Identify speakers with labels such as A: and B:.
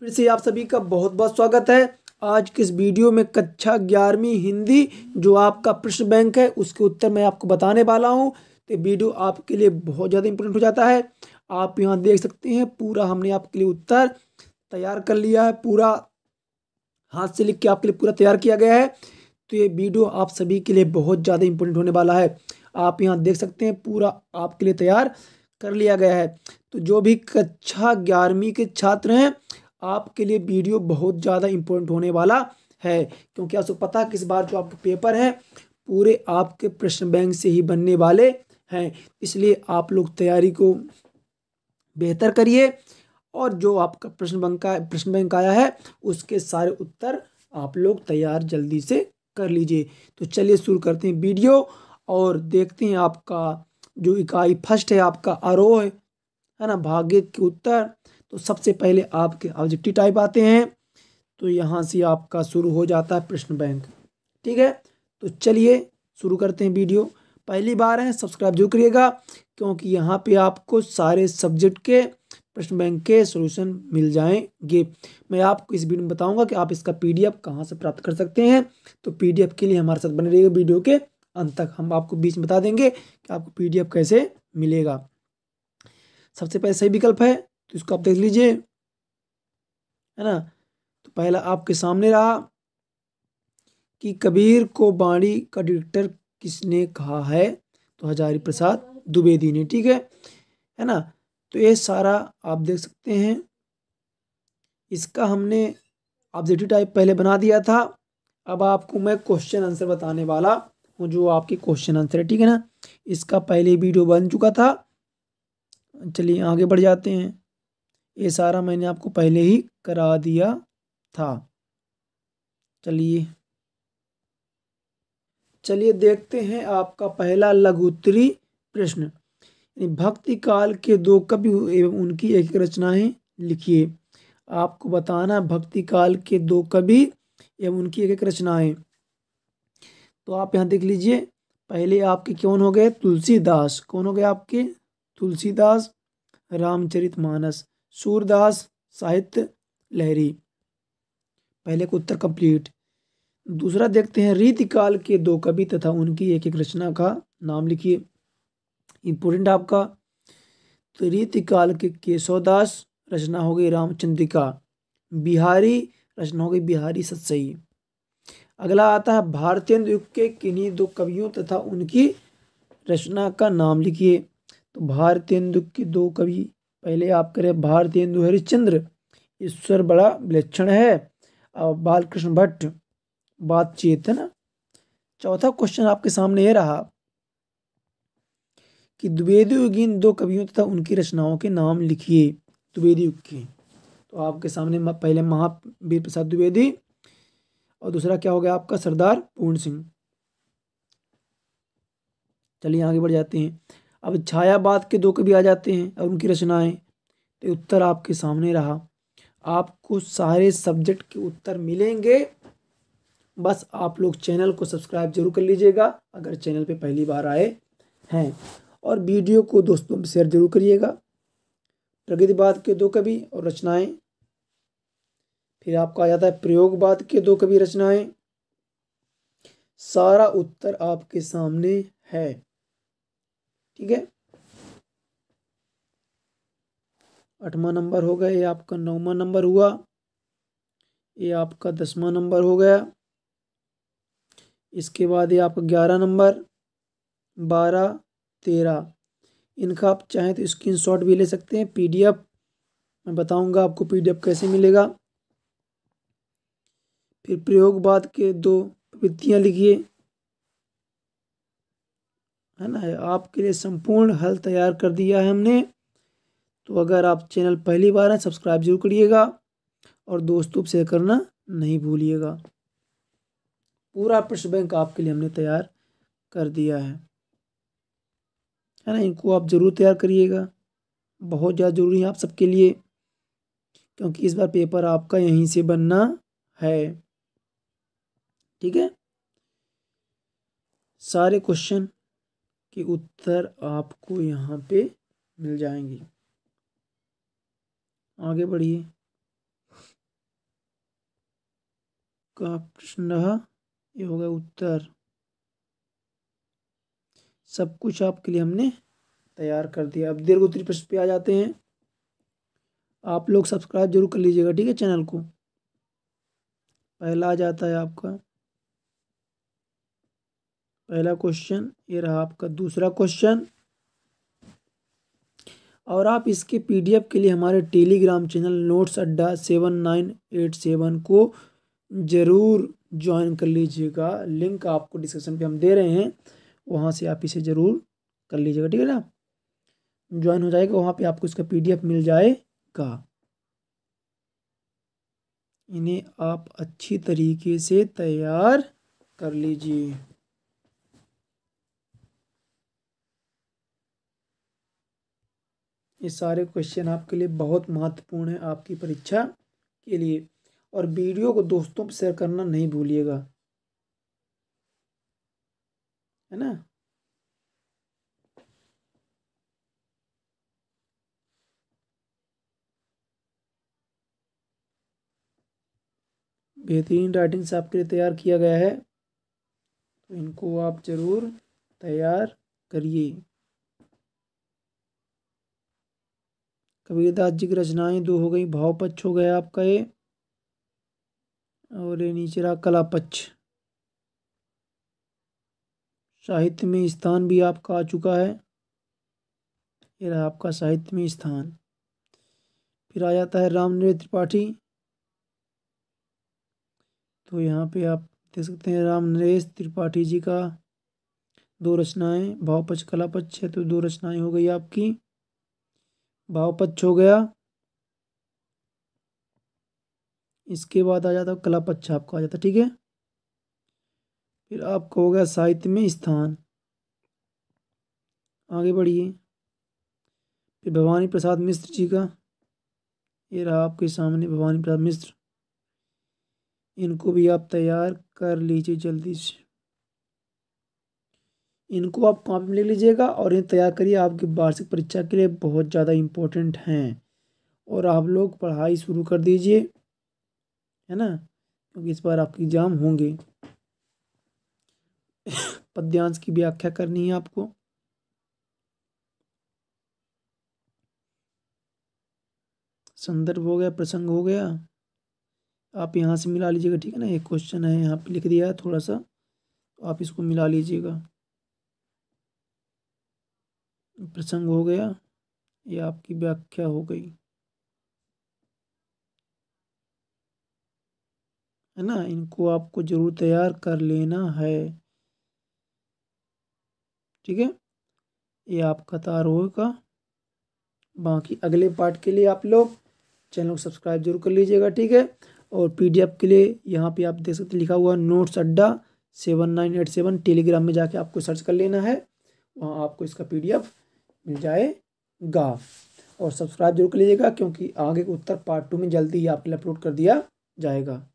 A: फिर से आप सभी का बहुत बहुत स्वागत है आज के इस वीडियो में कक्षा ग्यारहवीं हिंदी जो आपका प्रश्न बैंक है उसके उत्तर मैं आपको बताने वाला हूँ तो वीडियो आपके लिए बहुत ज़्यादा इम्पोर्टेंट हो जाता है आप यहाँ देख सकते हैं पूरा हमने आपके लिए उत्तर तैयार कर लिया है पूरा हाथ से लिख के आपके लिए पूरा तैयार किया गया है तो ये वीडियो आप सभी के लिए बहुत ज़्यादा इम्पोर्टेंट होने वाला है आप यहाँ देख सकते हैं पूरा आपके लिए तैयार कर लिया गया है तो जो भी कक्षा ग्यारहवीं के छात्र हैं आपके लिए वीडियो बहुत ज़्यादा इम्पोर्टेंट होने वाला है क्योंकि आपको पता किस बार जो आपके पेपर है पूरे आपके प्रश्न बैंक से ही बनने वाले हैं इसलिए आप लोग तैयारी को बेहतर करिए और जो आपका प्रश्न बैंक का प्रश्न बैंक आया है उसके सारे उत्तर आप लोग तैयार जल्दी से कर लीजिए तो चलिए शुरू करते हैं वीडियो और देखते हैं आपका जो इकाई फर्स्ट है आपका आरोह है ना भाग्य के उत्तर तो सबसे पहले आपके ऑब्जेक्टिव टाइप आते हैं तो यहाँ से आपका शुरू हो जाता है प्रश्न बैंक ठीक है तो चलिए शुरू करते हैं वीडियो पहली बार है सब्सक्राइब जरूर करिएगा क्योंकि यहाँ पे आपको सारे सब्जेक्ट के प्रश्न बैंक के सॉल्यूशन मिल जाएंगे मैं आपको इस वीडियो में बताऊंगा कि आप इसका पीडीएफ कहाँ से प्राप्त कर सकते हैं तो पीडीएफ के लिए हमारे साथ बने रहिएगा वीडियो के अंत तक हम आपको बीच में बता देंगे कि आपको पी कैसे मिलेगा सबसे पहले सही विकल्प है तो इसको आप देख लीजिए है ना तो पहला आपके सामने रहा कि कबीर को बाणी का डिरेक्टर किसने कहा है तो हजारी प्रसाद द्विवेदी ने ठीक है है ना तो ये सारा आप देख सकते हैं इसका हमने ऑब्जेक्टिव टाइप पहले बना दिया था अब आपको मैं क्वेश्चन आंसर बताने वाला हूँ जो आपके क्वेश्चन आंसर है ठीक है ना इसका पहले वीडियो बन चुका था चलिए आगे बढ़ जाते हैं ये सारा मैंने आपको पहले ही करा दिया था चलिए चलिए देखते हैं आपका पहला लघुत्तरी प्रश्न भक्ति काल के दो कवि एवं उनकी एक रचनाएं लिखिए आपको बताना भक्ति काल के दो कवि एवं उनकी एक एक रचनाएं तो आप यहाँ देख लीजिए पहले आपके कौन हो गए तुलसीदास कौन हो गए आपके तुलसीदास रामचरित मानस सूरदास साहित्य लहरी पहले का उत्तर कंप्लीट दूसरा देखते हैं रीतिकाल के दो कवि तथा उनकी एक एक रचना का नाम लिखिए इम्पोर्टेंट आपका तो रीतिकाल के केशवदास रचना हो गई रामचंद्रिका बिहारी रचना हो गई बिहारी सत्सई अगला आता है भारतीय युग के किन्हीं दो कवियों तथा उनकी रचना का नाम लिखिए तो भारतीय युग के दो कवि पहले आप करें भारतीय हरिश्चंद्र ईश्वर बड़ा विलक्षण है और बालकृष्ण भट्ट बात चेतन चौथा क्वेश्चन आपके सामने ये रहा कि द्विवेदी युग इन दो कवियों तथा उनकी रचनाओं के नाम लिखिए द्विवेदी युग के तो आपके सामने पहले महावीर प्रसाद द्विवेदी और दूसरा क्या हो गया आपका सरदार पूर्ण सिंह चलिए आगे बढ़ जाते हैं अब छायावाद के दो कवि आ जाते हैं और उनकी रचनाएं तो उत्तर आपके सामने रहा आपको सारे सब्जेक्ट के उत्तर मिलेंगे बस आप लोग चैनल को सब्सक्राइब जरूर कर लीजिएगा अगर चैनल पे पहली बार आए हैं और वीडियो को दोस्तों में शेयर जरूर करिएगा प्रगतिवाद के दो कवि और रचनाएं फिर आपका आ जाता है प्रयोगवाद के दो कवि रचनाएं सारा उत्तर आपके सामने है ठीक है आठवा नंबर हो गया ये आपका नौवा नंबर हुआ ये आपका दसवां नंबर हो गया इसके बाद ये आपका ग्यारह नंबर बारह तेरह इनका आप चाहें तो स्क्रीन शॉट भी ले सकते हैं पीडीएफ मैं बताऊंगा आपको पीडीएफ कैसे मिलेगा फिर प्रयोगवाद के दो प्रवृत्तियाँ लिखिए है ना आपके लिए संपूर्ण हल तैयार कर दिया है हमने तो अगर आप चैनल पहली बार हैं सब्सक्राइब जरूर करिएगा और दोस्तों शेयर करना नहीं भूलिएगा पूरा प्रश्न बैंक आपके लिए हमने तैयार कर दिया है है ना इनको आप ज़रूर तैयार करिएगा बहुत ज़्यादा ज़रूरी है आप सबके लिए क्योंकि इस बार पेपर आपका यहीं से बनना है ठीक है सारे क्वेश्चन के उत्तर आपको यहाँ पे मिल जाएंगे आगे बढ़िए का प्रश्न रहा ये होगा उत्तर सब कुछ आपके लिए हमने तैयार कर दिया अब दीर्घ उत्तरी प्रश्न पे आ जाते हैं आप लोग सब्सक्राइब जरूर कर लीजिएगा ठीक है चैनल को पहला आ जाता है आपका पहला क्वेश्चन ये रहा आपका दूसरा क्वेश्चन और आप इसके पीडीएफ के लिए हमारे Telegram channel notes Adda seven nine eight seven को ज़रूर ज्वाइन कर लीजिएगा लिंक आपको डिस्क्रिप्शन पे हम दे रहे हैं वहाँ से आप इसे ज़रूर कर लीजिएगा ठीक है ना ज्वाइन हो जाएगा वहाँ पे आपको इसका पीडीएफ मिल जाएगा इन्हें आप अच्छी तरीके से तैयार कर लीजिए ये सारे क्वेश्चन आपके लिए बहुत महत्वपूर्ण है आपकी परीक्षा के लिए और वीडियो को दोस्तों पर शेयर करना नहीं भूलिएगा है ना बेहतरीन से आपके लिए तैयार किया गया है तो इनको आप ज़रूर तैयार करिए कबीरदास जी की रचनाएं दो हो गई भाव पक्ष हो गया आपका ये और ये नीचे रहा कला पक्ष साहित्य में स्थान भी आपका आ चुका है ये रहा आपका साहित्य में स्थान फिर आ जाता है रामनृत्य त्रिपाठी तो यहाँ पे आप देख सकते हैं राम नरेश त्रिपाठी जी का दो रचनाएं भाव पक्ष कला पक्ष है तो दो रचनाएं हो गई आपकी पक्ष हो गया इसके बाद आ जाता कला पक्ष आपका आ जाता ठीक है फिर आपका हो गया साहित्य में स्थान आगे बढ़िए फिर भवानी प्रसाद मिश्र जी का ये रहा आपके सामने भवानी प्रसाद मिश्र इनको भी आप तैयार कर लीजिए जल्दी से इनको आप कॉपी में लिख लीजिएगा और इन्हें तैयार करिए आपकी वार्षिक परीक्षा के लिए बहुत ज़्यादा इम्पोर्टेंट हैं और आप लोग पढ़ाई शुरू कर दीजिए है ना क्योंकि इस बार आपके एग्ज़ाम होंगे पद्यांश की व्याख्या करनी है आपको संदर्भ हो गया प्रसंग हो गया आप यहाँ से मिला लीजिएगा ठीक है ना एक क्वेश्चन है यहाँ पे लिख दिया है थोड़ा सा तो आप इसको मिला लीजिएगा प्रसंग हो गया या आपकी व्याख्या हो गई है ना इनको आपको जरूर तैयार कर लेना है ठीक है ये आपका तार होगा बाकी अगले पार्ट के लिए आप लोग चैनल को सब्सक्राइब जरूर कर लीजिएगा ठीक है और पीडीएफ के लिए यहाँ पे आप देख सकते लिखा हुआ notes Adda seven nine eight seven Telegram में जाके आपको सर्च कर लेना है वहाँ आपको इसका पीडीएफ जाएगा और सब्सक्राइब जरूर कर लीजिएगा क्योंकि आगे उत्तर पार्ट टू में जल्दी ही आपके लिए अपलोड कर दिया जाएगा